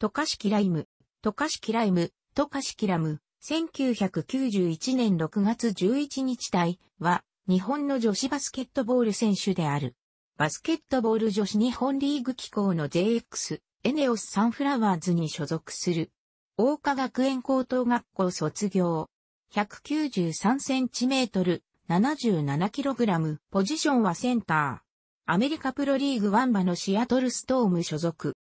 トカシキライム、トカシキライム、トカシキラム、1991年6月11日隊は、日本の女子バスケットボール選手である。バスケットボール女子日本リーグ機構の JX、エネオスサンフラワーズに所属する。大科学園高等学校卒業。193センチメートル、77キログラム、ポジションはセンター。アメリカプロリーグワンバのシアトルストーム所属。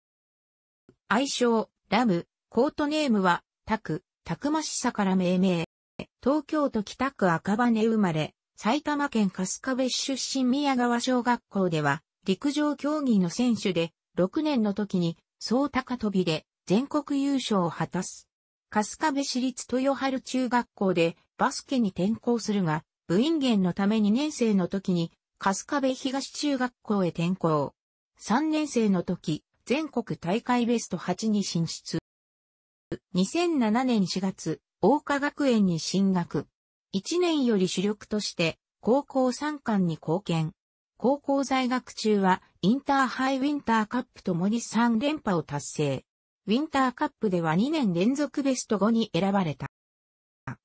愛称、ラム、コートネームは、タク、たくましさから命名。東京都北区赤羽生まれ、埼玉県春日部市出身宮川小学校では、陸上競技の選手で、6年の時に、総高飛びで、全国優勝を果たす。春日部市立豊春中学校で、バスケに転校するが、部員減のため2年生の時に、春日部東中学校へ転校。3年生の時、全国大会ベスト8に進出。2007年4月、大花学園に進学。1年より主力として、高校3冠に貢献。高校在学中は、インターハイウィンターカップともに3連覇を達成。ウィンターカップでは2年連続ベスト5に選ばれた。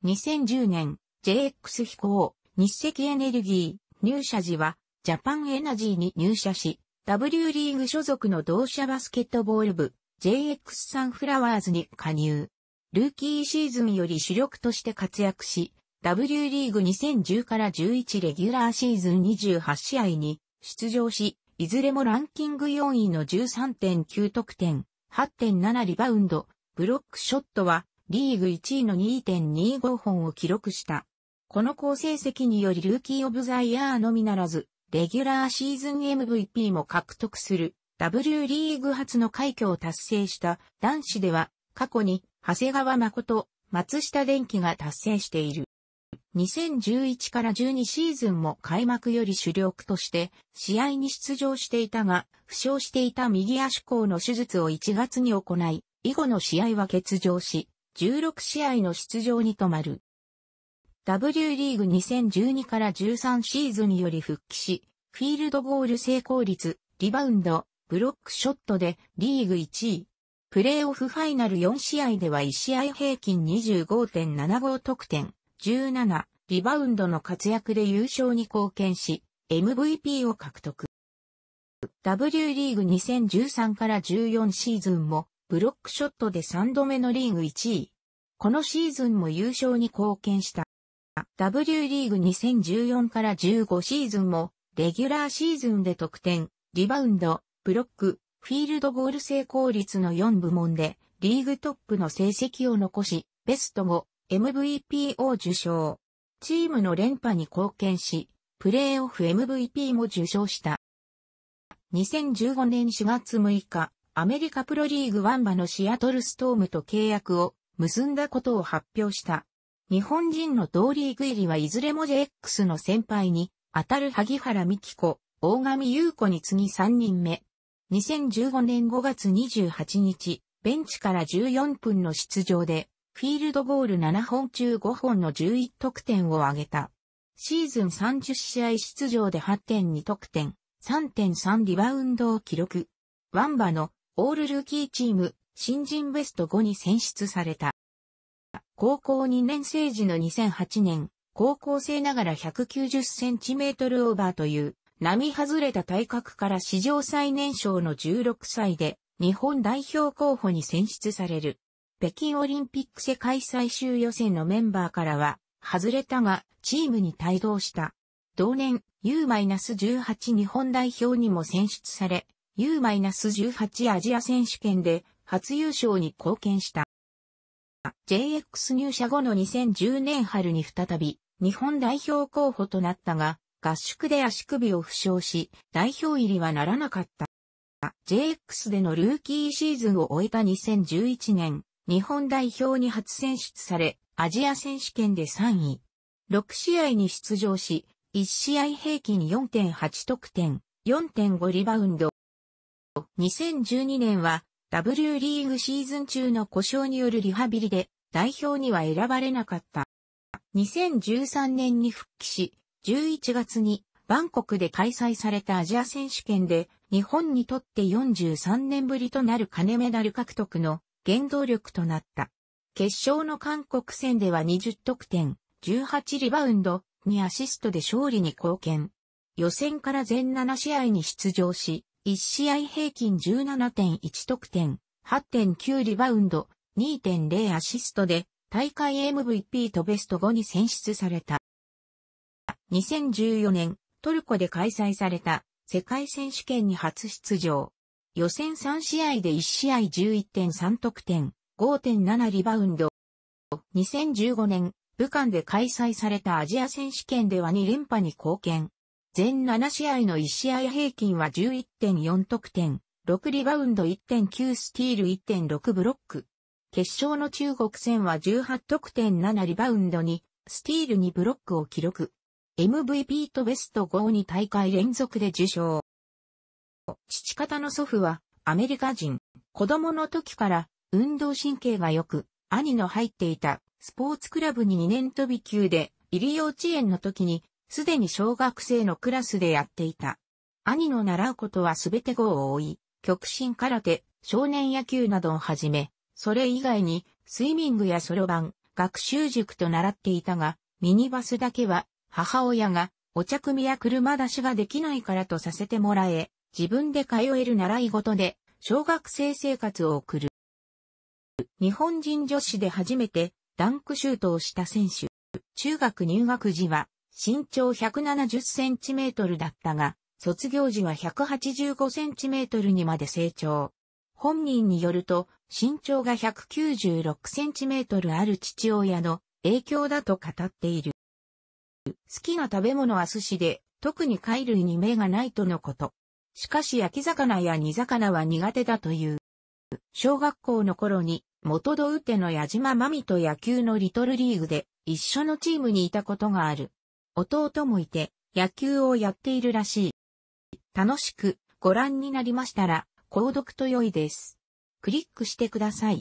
2010年、JX 飛行、日赤エネルギー、入社時は、ジャパンエナジーに入社し、W リーグ所属の同社バスケットボール部 JX サンフラワーズに加入。ルーキーシーズンより主力として活躍し、W リーグ2010から11レギュラーシーズン28試合に出場し、いずれもランキング4位の13.9得点、8.7リバウンド、ブロックショットはリーグ1位の2.25本を記録した。この好成績によりルーキーオブザイヤーのみならず、レギュラーシーズン MVP も獲得する W リーグ初の快挙を達成した男子では過去に長谷川誠、松下電機が達成している。2011から12シーズンも開幕より主力として試合に出場していたが、負傷していた右足甲の手術を1月に行い、以後の試合は欠場し、16試合の出場に止まる。W リーグ2012から13シーズンより復帰し、フィールドゴール成功率、リバウンド、ブロックショットでリーグ1位。プレーオフファイナル4試合では1試合平均25.75得点、17、リバウンドの活躍で優勝に貢献し、MVP を獲得。W リーグ2013から14シーズンも、ブロックショットで3度目のリーグ1位。このシーズンも優勝に貢献した。W リーグ2014から15シーズンも、レギュラーシーズンで得点、リバウンド、ブロック、フィールドゴール成功率の4部門で、リーグトップの成績を残し、ベスト5、MVP を受賞。チームの連覇に貢献し、プレーオフ MVP も受賞した。2015年4月6日、アメリカプロリーグワンバのシアトルストームと契約を結んだことを発表した。日本人の同リーグ入りはいずれも JX の先輩に、当たる萩原美希子、大上優子に次ぎ3人目。2015年5月28日、ベンチから14分の出場で、フィールドゴール7本中5本の11得点を挙げた。シーズン30試合出場で8.2得点、3.3リバウンドを記録。ワンバのオールルーキーチーム新人ベスト5に選出された。高校2年生時の2008年、高校生ながら190センチメートルオーバーという、並外れた体格から史上最年少の16歳で、日本代表候補に選出される。北京オリンピック世界最終予選のメンバーからは、外れたが、チームに帯同した。同年、U-18 日本代表にも選出され、U-18 アジア選手権で初優勝に貢献した。JX 入社後の2010年春に再び日本代表候補となったが、合宿で足首を負傷し、代表入りはならなかった。JX でのルーキーシーズンを終えた2011年、日本代表に初選出され、アジア選手権で3位。6試合に出場し、1試合平均4.8得点、4.5リバウンド。2012年は W リーグシーズン中の故障によるリハビリで代表には選ばれなかった。2013年に復帰し、11月にバンコクで開催されたアジア選手権で日本にとって43年ぶりとなる金メダル獲得の原動力となった。決勝の韓国戦では20得点、18リバウンド、にアシストで勝利に貢献。予選から全7試合に出場し、1試合平均17.1得点、8.9リバウンド、2.0アシストで、大会 MVP とベスト5に選出された。2014年、トルコで開催された世界選手権に初出場。予選3試合で1試合11.3得点、5.7リバウンド。2015年、武漢で開催されたアジア選手権では2連覇に貢献。全7試合の1試合平均は11.4得点、6リバウンド1.9スティール1.6ブロック。決勝の中国戦は18得点7リバウンドに、スティール2ブロックを記録。MVP とベスト52大会連続で受賞。父方の祖父はアメリカ人。子供の時から運動神経が良く、兄の入っていたスポーツクラブに2年飛び級で、入り幼稚園の時にすでに小学生のクラスでやっていた。兄の習うことはすべて語を追い、極真空手、少年野球などをはじめ、それ以外に、スイミングやそろばん、学習塾と習っていたが、ミニバスだけは、母親が、お茶組や車出しができないからとさせてもらえ、自分で通える習い事で、小学生生活を送る。日本人女子で初めて、ダンクシュートをした選手。中学入学時は、身長170センチメートルだったが、卒業時は185センチメートルにまで成長。本人によると、身長が196センチメートルある父親の影響だと語っている。好きな食べ物は寿司で、特に貝類に目がないとのこと。しかし焼き魚や煮魚は苦手だという。小学校の頃に、元ドウての矢島真美と野球のリトルリーグで一緒のチームにいたことがある。弟もいて、野球をやっているらしい。楽しくご覧になりましたら、購読と良いです。クリックしてください。